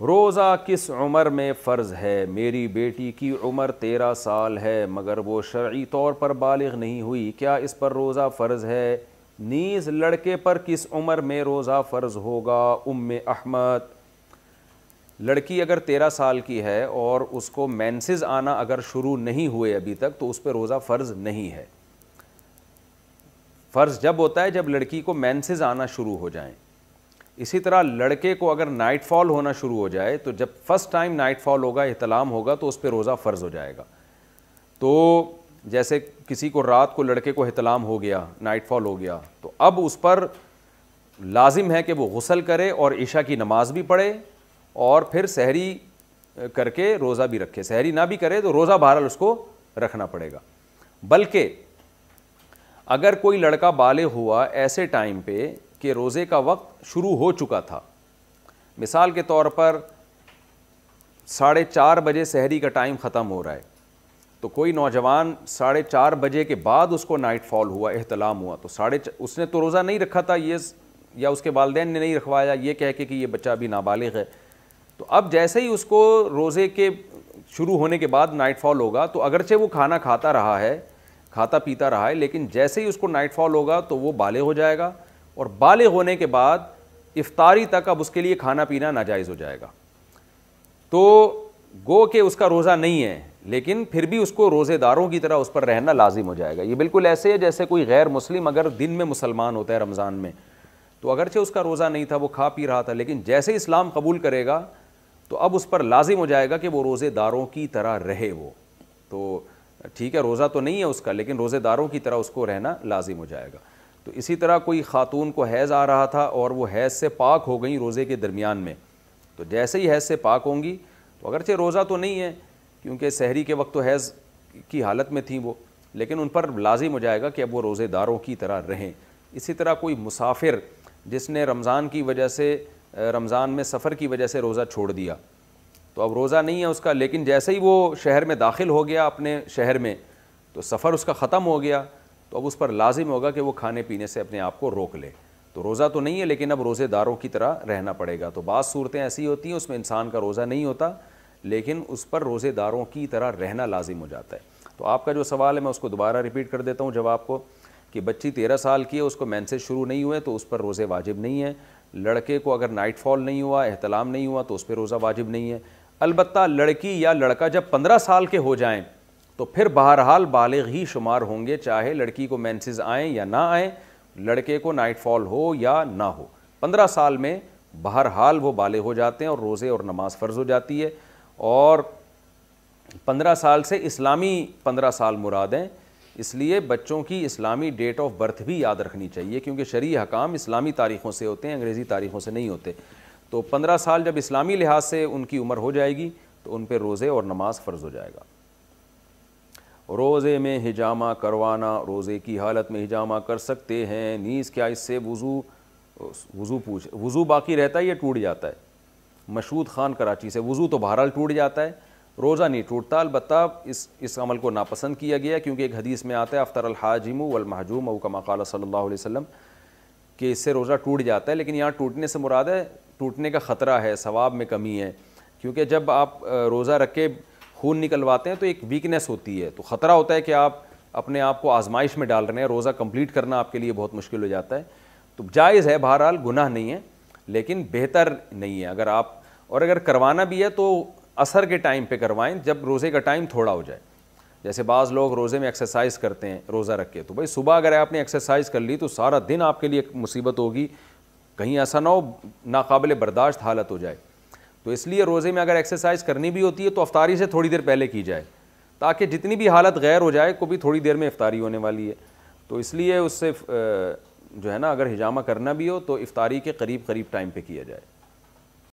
रोज़ा किस उम्र में फ़र्ज़ है मेरी बेटी की उम्र तेरह साल है मगर वो शर्य तौर पर बालग नहीं हुई क्या इस पर रोज़ा फ़र्ज़ है नीज़ लड़के पर किस उम्र में रोज़ा फ़र्ज़ होगा उम अहमद लड़की अगर तेरह साल की है और उसको मैंसेज आना अगर शुरू नहीं हुए अभी तक तो उस पर रोज़ा फ़र्ज़ नहीं है फ़र्ज़ जब होता है जब लड़की को मैंसेज आना शुरू हो जाएँ इसी तरह लड़के को अगर नाइट फॉल होना शुरू हो जाए तो जब फर्स्ट टाइम नाइट फॉल होगा अहतलाम होगा तो उस पर रोज़ा फ़र्ज़ हो जाएगा तो जैसे किसी को रात को लड़के को अहतलाम हो गया नाइट फॉल हो गया तो अब उस पर लाजिम है कि वो गसल करे और ईशा की नमाज़ भी पढ़े और फिर सहरी करके रोज़ा भी रखे सहरी ना भी करे तो रोज़ा बहरहाल उसको रखना पड़ेगा बल्कि अगर कोई लड़का बाले हुआ ऐसे टाइम पे कि रोज़े का वक्त शुरू हो चुका था मिसाल के तौर पर साढ़े चार बजे शहरी का टाइम ख़त्म हो रहा है तो कोई नौजवान साढ़े चार बजे के बाद उसको नाइट फॉल हुआ अहतलाम हुआ तो साढ़े उसने तो रोज़ा नहीं रखा था ये या उसके वालदे ने नहीं रखवाया ये कह के कि ये बच्चा अभी नाबालिग है तो अब जैसे ही उसको रोज़े के शुरू होने के बाद नाइट फॉल होगा तो अगरचे वो खाना खाता रहा है खाता पीता रहा है लेकिन जैसे ही उसको नाइट फॉल होगा तो वो बाले हो जाएगा और बालिग होने के बाद इफ्तारी तक अब उसके लिए खाना पीना नाजायज़ हो जाएगा तो गो के उसका रोज़ा नहीं है लेकिन फिर भी उसको रोज़ेदारों की तरह उस पर रहना लाजिम हो जाएगा ये बिल्कुल ऐसे है जैसे कोई गैर मुस्लिम अगर दिन में मुसलमान होता है रमज़ान में तो अगरचे उसका रोज़ा नहीं था वो खा पी रहा था लेकिन जैसे इस्लाम कबूल करेगा तो अब उस पर लाजिम हो जाएगा कि वो रोज़ेदारों की तरह रहे वो तो ठीक है रोज़ा तो नहीं है उसका लेकिन रोज़ेदारों की तरह उसको रहना लाजिम हो जाएगा तो इसी तरह कोई ख़ातून को हैज़ आ रहा था और वो हैज़ से पाक हो गई रोज़े के दरमियान में तो जैसे ही हैज़ से पाक होंगी तो अगरचे रोज़ा तो नहीं है क्योंकि शहरी के वक्त तो हैज़ की हालत में थी वो लेकिन उन पर लाजिम हो जाएगा कि अब वो रोज़ेदारों की तरह रहें इसी तरह कोई मुसाफिर जिसने रमज़ान की वजह से रमज़ान में सफ़र की वजह से रोज़ा छोड़ दिया तो अब रोज़ा नहीं है उसका लेकिन जैसे ही वो शहर में दाखिल हो गया अपने शहर में तो सफ़र उसका ख़त्म हो गया तो अब उस पर लाजिम होगा कि वो खाने पीने से अपने आप को रोक ले तो रोज़ा तो नहीं है लेकिन अब रोज़ेदारों की तरह रहना पड़ेगा तो बाज़ सूरतें ऐसी होती हैं उसमें इंसान का रोज़ा नहीं होता लेकिन उस पर रोज़ेदारों की तरह रहना लाजिम हो जाता है तो आपका जो सवाल है मैं उसको दोबारा रिपीट कर देता हूँ जब आपको कि बच्ची तेरह साल की है उसको मैंसेज शुरू नहीं हुए तो उस पर रोज़े वाजिब नहीं है लड़के को अगर नाइट फॉल नहीं हुआ एहतलाम नहीं हुआ तो उस पर रोज़ा वाजिब नहीं है अलबत् लड़की या लड़का जब पंद्रह साल के हो जाएँ तो फिर बहरहाल बालग ही शुमार होंगे चाहे लड़की को मैंसिस आएँ या ना आएँ लड़के को नाइट फॉल हो या ना हो पंद्रह साल में बहरहाल वो बाले हो जाते हैं और रोज़े और नमाज फ़र्ज़ हो जाती है और पंद्रह साल से इस्लामी पंद्रह साल मुराद हैं इसलिए बच्चों की इस्लामी डेट ऑफ बर्थ भी याद रखनी चाहिए क्योंकि शरी हकाम इस्लामी तारीख़ों से होते हैं अंग्रेज़ी तारीख़ों से नहीं होते तो पंद्रह साल जब इस्लामी लिहाज से उनकी उम्र हो जाएगी तो उन पर रोज़े और नमाज फ़र्ज़ हो जाएगा रोज़े में हिजामा करवाना रोज़े की हालत में हिजामा कर सकते हैं नीज़ क्या इससे वज़ू वज़ू पूछ वज़ू बाकी रहता है या टूट जाता है मशहूद ख़ान कराची से वज़ू तो बहरहाल टूट जाता है रोज़ा नहीं टूटता अलबत् इस इस अमल को नापसंद किया गया क्योंकि एक हदीस में आता है अफ्तर अलहाजिम वलमहजूम का मकाल सल्ला वसम के इससे रोज़ा टूट जाता है लेकिन यहाँ टूटने से मुराद है टूटने का ख़तरा है सवाब में कमी है क्योंकि जब आप रोज़ा रखे खून निकलवाते हैं तो एक वीकनेस होती है तो ख़तरा होता है कि आप अपने आप को आजमाइश में डाल रहे हैं रोज़ा कंप्लीट करना आपके लिए बहुत मुश्किल हो जाता है तो जायज़ है बहरहाल गुनाह नहीं है लेकिन बेहतर नहीं है अगर आप और अगर करवाना भी है तो असर के टाइम पे करवाएं जब रोज़े का टाइम थोड़ा हो जाए जैसे बाज़ लोग रोज़े में एक्सरसाइज करते हैं रोज़ा रख के तो भाई सुबह अगर आपने एक्सरसाइज कर ली तो सारा दिन आपके लिए मुसीबत होगी कहीं ऐसा ना हो नाकबिल बर्दाश्त हालत हो जाए तो इसलिए रोज़े में अगर एक्सरसाइज करनी भी होती है तो अफ्तारी से थोड़ी देर पहले की जाए ताकि जितनी भी हालत गैर हो जाए को भी थोड़ी देर में इफ्तारी होने वाली है तो इसलिए उससे जो है ना अगर हिजामा करना भी हो तो इफ्तारी के करीब करीब टाइम पे किया जाए